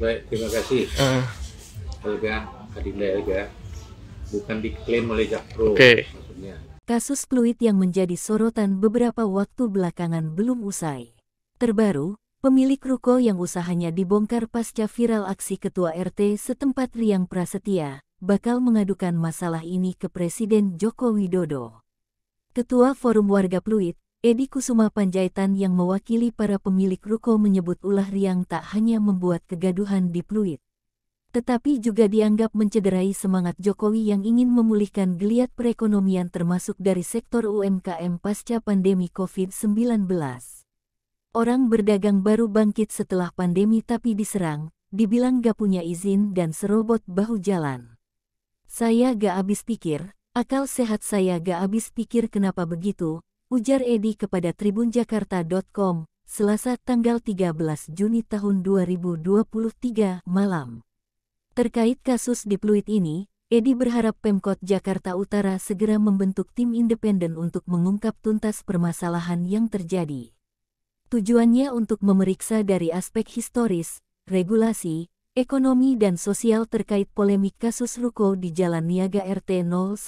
Baik, terima kasih. Uh. Ah. Elga, Adinda Elga, ya, bukan diklaim oleh Jakpro. Oke. Okay. Kasus Pluit yang menjadi sorotan beberapa waktu belakangan belum usai. Terbaru, pemilik ruko yang usahanya dibongkar pasca viral aksi ketua RT setempat Riang Prasetya, bakal mengadukan masalah ini ke Presiden Joko Widodo. Ketua Forum Warga Pluit, Edi Kusuma Panjaitan yang mewakili para pemilik ruko menyebut ulah riang tak hanya membuat kegaduhan di Pluit, tetapi juga dianggap mencederai semangat Jokowi yang ingin memulihkan geliat perekonomian termasuk dari sektor UMKM pasca pandemi COVID-19. Orang berdagang baru bangkit setelah pandemi tapi diserang, dibilang gak punya izin dan serobot bahu jalan. Saya gak habis pikir, akal sehat saya gak habis pikir kenapa begitu, ujar Edi kepada tribunjakarta.com, Selasa tanggal 13 Juni tahun 2023 malam. Terkait kasus di Pluit ini, Edi berharap Pemkot Jakarta Utara segera membentuk tim independen untuk mengungkap tuntas permasalahan yang terjadi. Tujuannya untuk memeriksa dari aspek historis, regulasi, ekonomi dan sosial terkait polemik kasus Ruko di Jalan Niaga RT 011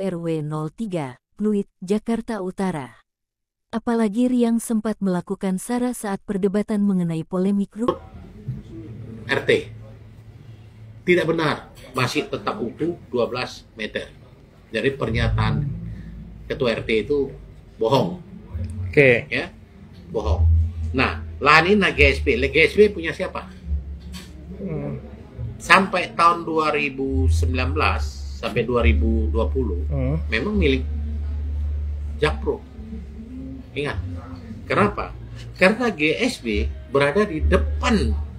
RW 03. Pluit, Jakarta Utara. Apalagi Riang sempat melakukan sara saat perdebatan mengenai polemik RUP. RT. Tidak benar, masih tetap utuh 12 meter. Jadi pernyataan ketua RT itu bohong. Oke. Okay. Ya, bohong. Nah, lahan ini nah GSP. GSP punya siapa? Hmm sampai tahun 2019 sampai 2020 hmm. memang milik Jakpro. Ingat. Kenapa? Karena GSB berada di depan